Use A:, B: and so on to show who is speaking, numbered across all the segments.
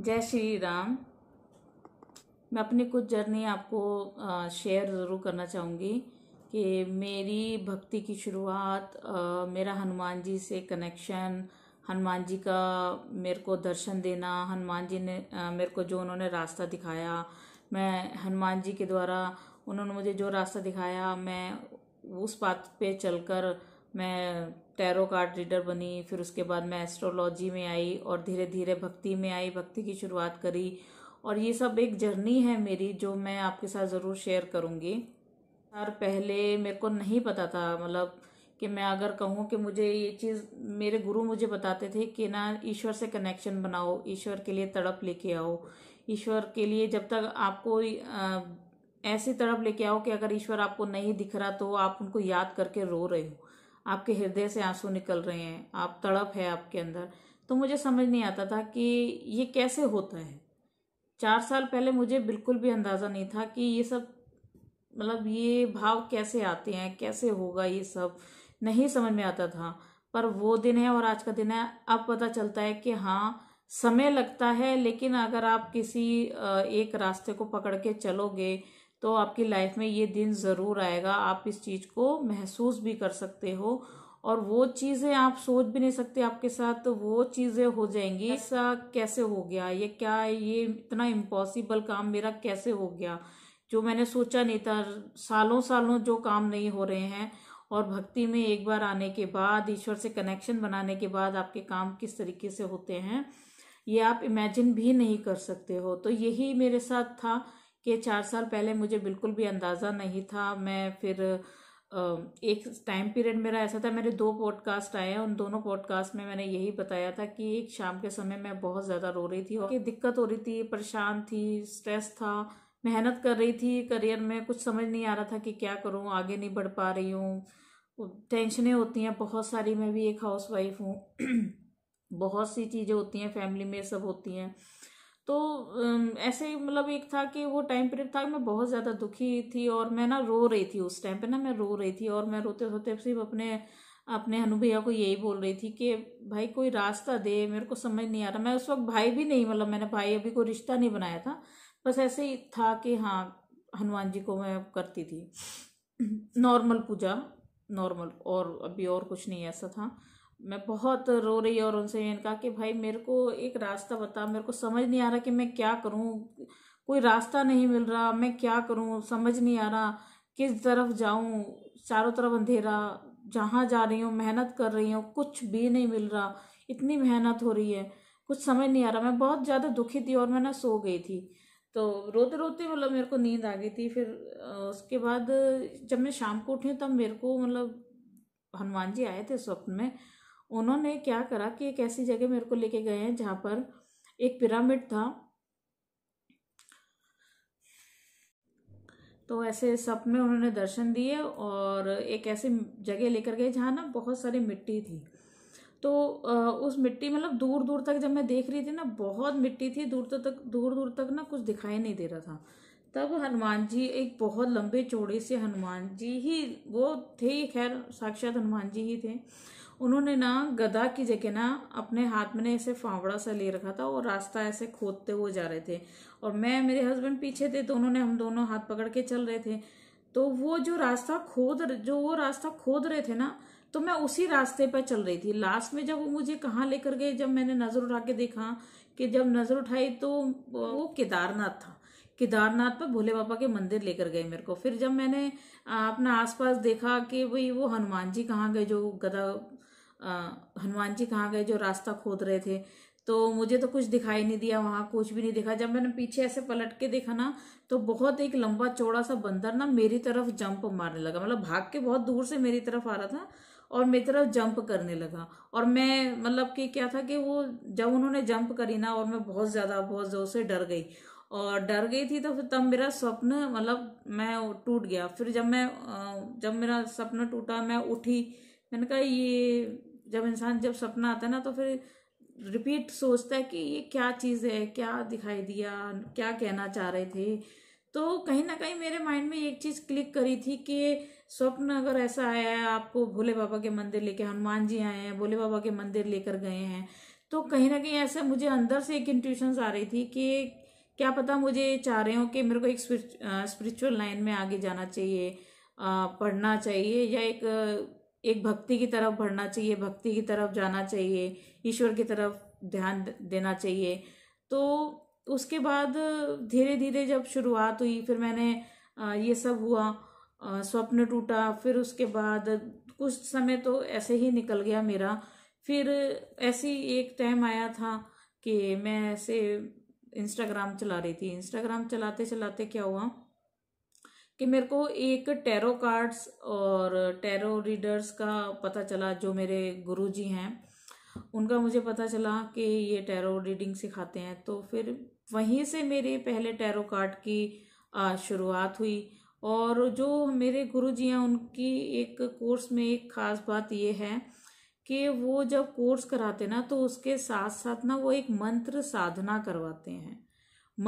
A: जय श्री राम मैं अपनी कुछ जर्नी आपको शेयर ज़रूर करना चाहूँगी कि मेरी भक्ति की शुरुआत मेरा हनुमान जी से कनेक्शन हनुमान जी का मेरे को दर्शन देना हनुमान जी ने मेरे को जो उन्होंने रास्ता दिखाया मैं हनुमान जी के द्वारा उन्होंने मुझे जो रास्ता दिखाया मैं उस बात पे चलकर मैं टैरो कार्ड रीडर बनी फिर उसके बाद मैं एस्ट्रोलॉजी में आई और धीरे धीरे भक्ति में आई भक्ति की शुरुआत करी और ये सब एक जर्नी है मेरी जो मैं आपके साथ ज़रूर शेयर करूँगी यार पहले मेरे को नहीं पता था मतलब कि मैं अगर कहूँ कि मुझे ये चीज़ मेरे गुरु मुझे बताते थे कि ना ईश्वर से कनेक्शन बनाओ ईश्वर के लिए तड़प लेके आओ ईश्वर के लिए जब तक आपको ऐसी तड़प लेके आओ कि अगर ईश्वर आपको नहीं दिख रहा तो आप उनको याद करके रो रहे हो आपके हृदय से आंसू निकल रहे हैं आप तड़प है आपके अंदर तो मुझे समझ नहीं आता था कि ये कैसे होता है चार साल पहले मुझे बिल्कुल भी अंदाज़ा नहीं था कि ये सब मतलब ये भाव कैसे आते हैं कैसे होगा ये सब नहीं समझ में आता था पर वो दिन है और आज का दिन है अब पता चलता है कि हाँ समय लगता है लेकिन अगर आप किसी एक रास्ते को पकड़ के चलोगे तो आपकी लाइफ में ये दिन ज़रूर आएगा आप इस चीज़ को महसूस भी कर सकते हो और वो चीज़ें आप सोच भी नहीं सकते आपके साथ तो वो चीज़ें हो जाएंगी ऐसा कैसे हो गया ये क्या ये इतना इम्पॉसिबल काम मेरा कैसे हो गया जो मैंने सोचा नहीं था सालों सालों जो काम नहीं हो रहे हैं और भक्ति में एक बार आने के बाद ईश्वर से कनेक्शन बनाने के बाद आपके काम किस तरीके से होते हैं ये आप इमेजिन भी नहीं कर सकते हो तो यही मेरे साथ था कि चार साल पहले मुझे बिल्कुल भी अंदाज़ा नहीं था मैं फिर एक टाइम पीरियड मेरा ऐसा था मेरे दो पॉडकास्ट आए हैं उन दोनों पॉडकास्ट में मैंने यही बताया था कि एक शाम के समय मैं बहुत ज़्यादा रो रही थी और दिक्कत हो रही थी परेशान थी स्ट्रेस था मेहनत कर रही थी करियर में कुछ समझ नहीं आ रहा था कि क्या करूँ आगे नहीं बढ़ पा रही हूँ टेंशनें होती हैं बहुत सारी मैं भी एक हाउस वाइफ हूँ बहुत सी चीज़ें होती हैं फैमिली में सब होती हैं तो ऐसे मतलब एक था कि वो टाइम पीरियड था मैं बहुत ज़्यादा दुखी थी और मैं ना रो रही थी उस टाइम पे ना मैं रो रही थी और मैं रोते रोते सिर्फ अपने अपने हनु भैया को यही बोल रही थी कि भाई कोई रास्ता दे मेरे को समझ नहीं आ रहा मैं उस वक्त भाई भी नहीं मतलब मैंने भाई अभी कोई रिश्ता नहीं बनाया था बस ऐसे ही था कि हाँ हनुमान जी को मैं करती थी नॉर्मल पूजा नॉर्मल और अभी और कुछ नहीं ऐसा था मैं बहुत रो रही और उनसे मैंने कहा कि भाई मेरे को एक रास्ता बता मेरे को समझ नहीं आ रहा कि मैं क्या करूँ कोई रास्ता नहीं मिल रहा मैं क्या करूँ समझ नहीं आ रहा किस तरफ जाऊँ चारों तरफ अंधेरा जहाँ जा रही हूँ मेहनत कर रही हूँ कुछ भी नहीं मिल रहा इतनी मेहनत हो रही है कुछ समझ नहीं आ रहा मैं बहुत ज़्यादा दुखी थी और मैं ना सो गई थी तो रोते रोते मतलब मेरे को नींद आ गई थी फिर उसके बाद जब मैं शाम को उठी तब मेरे को मतलब हनुमान जी आए थे स्वप्न में उन्होंने क्या करा कि एक ऐसी जगह मेरे को लेके गए हैं जहाँ पर एक पिरामिड था तो ऐसे सपने उन्होंने दर्शन दिए और एक ऐसे जगह लेकर गए जहाँ ना बहुत सारी मिट्टी थी तो उस मिट्टी मतलब दूर दूर तक जब मैं देख रही थी ना बहुत मिट्टी थी दूर तक दूर दूर तक ना कुछ दिखाई नहीं दे रहा था तब हनुमान जी एक बहुत लंबे चौड़े से हनुमान जी ही वो थे खैर साक्षात हनुमान जी ही थे उन्होंने ना गदा की जगह ना अपने हाथ में ऐसे फावड़ा सा ले रखा था और रास्ता ऐसे खोदते हुए जा रहे थे और मैं मेरे हस्बैंड पीछे थे तो उन्होंने हम दोनों हाथ पकड़ के चल रहे थे तो वो जो रास्ता खोद जो वो रास्ता खोद रहे थे ना तो मैं उसी रास्ते पर चल रही थी लास्ट में जब वो मुझे कहाँ लेकर गए जब मैंने नज़र उठा के देखा कि जब नज़र उठाई तो वो केदारनाथ था केदारनाथ पर भोले बाबा के मंदिर लेकर गए मेरे को फिर जब मैंने अपना आसपास देखा कि भाई वो हनुमान जी कहाँ गए जो गदा हनुमान जी कहाँ गए जो रास्ता खोद रहे थे तो मुझे तो कुछ दिखाई नहीं दिया वहाँ कुछ भी नहीं दिखा जब मैंने पीछे ऐसे पलट के देखा ना तो बहुत एक लंबा चौड़ा सा बंदर ना मेरी तरफ जंप मारने लगा मतलब भाग के बहुत दूर से मेरी तरफ आ रहा था और मेरी तरफ जंप करने लगा और मैं मतलब कि क्या था कि वो जब उन्होंने जंप करी ना और मैं बहुत ज़्यादा बहुत ज़ोर से डर गई और डर गई थी तो फिर तब मेरा स्वप्न मतलब मैं टूट गया फिर जब मैं जब मेरा सपना टूटा मैं उठी मैंने कहा ये जब इंसान जब सपना आता है ना तो फिर रिपीट सोचता है कि ये क्या चीज़ है क्या दिखाई दिया क्या कहना चाह रहे थे तो कहीं ना कहीं मेरे माइंड में एक चीज़ क्लिक करी थी कि स्वप्न अगर ऐसा आया है आपको भोले बाबा के मंदिर लेके हनुमान जी आए हैं भोले बाबा के मंदिर लेकर गए हैं तो कहीं ना कहीं ऐसा मुझे अंदर से एक इंट्यूशंस आ रही थी कि क्या पता मुझे चाह रहे हो कि मेरे को एक स्पिरिचुअल लाइन में आगे जाना चाहिए पढ़ना चाहिए या एक एक भक्ति की तरफ बढ़ना चाहिए भक्ति की तरफ जाना चाहिए ईश्वर की तरफ ध्यान देना चाहिए तो उसके बाद धीरे धीरे जब शुरुआत हुई फिर मैंने ये सब हुआ स्वप्न टूटा फिर उसके बाद कुछ समय तो ऐसे ही निकल गया मेरा फिर ऐसी एक टाइम आया था कि मैं ऐसे इंस्टाग्राम चला रही थी इंस्टाग्राम चलाते चलाते क्या हुआ कि मेरे को एक टैरो कार्ड्स और टैरो रीडर्स का पता चला जो मेरे गुरुजी हैं उनका मुझे पता चला कि ये टैरो रीडिंग सिखाते हैं तो फिर वहीं से मेरे पहले टैरो कार्ड की शुरुआत हुई और जो मेरे गुरुजी हैं उनकी एक कोर्स में एक ख़ास बात ये है कि वो जब कोर्स कराते ना तो उसके साथ साथ ना वो एक मंत्र साधना करवाते हैं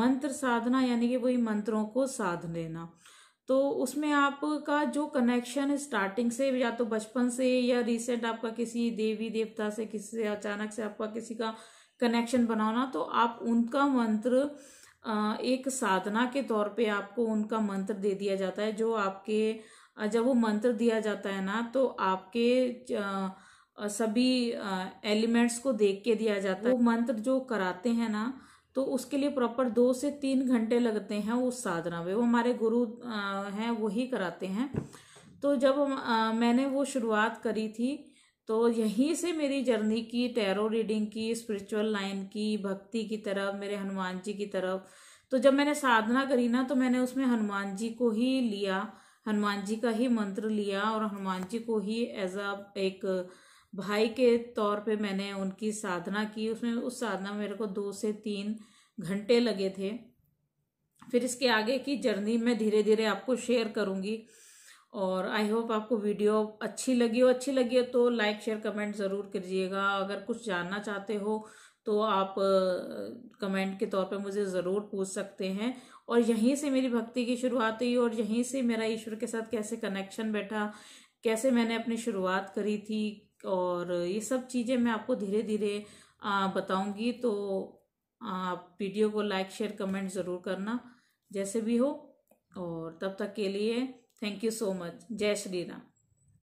A: मंत्र साधना यानी कि वही मंत्रों को साध लेना तो उसमें आपका जो कनेक्शन स्टार्टिंग से या तो बचपन से या रिसेंट आपका किसी देवी देवता से किसी से अचानक से आपका किसी का कनेक्शन बनाना तो आप उनका मंत्र एक साधना के तौर पे आपको उनका मंत्र दे दिया जाता है जो आपके जब वो मंत्र दिया जाता है ना तो आपके सभी एलिमेंट्स को देख के दिया जाता है वो मंत्र जो कराते हैं ना तो उसके लिए प्रॉपर दो से तीन घंटे लगते हैं उस साधना में वो हमारे गुरु हैं वही कराते हैं तो जब मैंने वो शुरुआत करी थी तो यहीं से मेरी जर्नी की टैरो रीडिंग की स्पिरिचुअल लाइन की भक्ति की तरफ मेरे हनुमान जी की तरफ तो जब मैंने साधना करी ना तो मैंने उसमें हनुमान जी को ही लिया हनुमान जी का ही मंत्र लिया और हनुमान जी को ही एज अ एक भाई के तौर पे मैंने उनकी साधना की उसमें उस साधना में मेरे को दो से तीन घंटे लगे थे फिर इसके आगे की जर्नी मैं धीरे धीरे आपको शेयर करूँगी और आई होप आपको वीडियो अच्छी लगी हो अच्छी लगी हो तो लाइक शेयर कमेंट ज़रूर करिएगा अगर कुछ जानना चाहते हो तो आप कमेंट के तौर पे मुझे ज़रूर पूछ सकते हैं और यहीं से मेरी भक्ति की शुरुआत हुई और यहीं से मेरा ईश्वर के साथ कैसे कनेक्शन बैठा कैसे मैंने अपनी शुरुआत करी थी और ये सब चीज़ें मैं आपको धीरे धीरे बताऊंगी तो आप वीडियो को लाइक शेयर कमेंट ज़रूर करना जैसे भी हो और तब तक के लिए थैंक यू सो मच जय श्री राम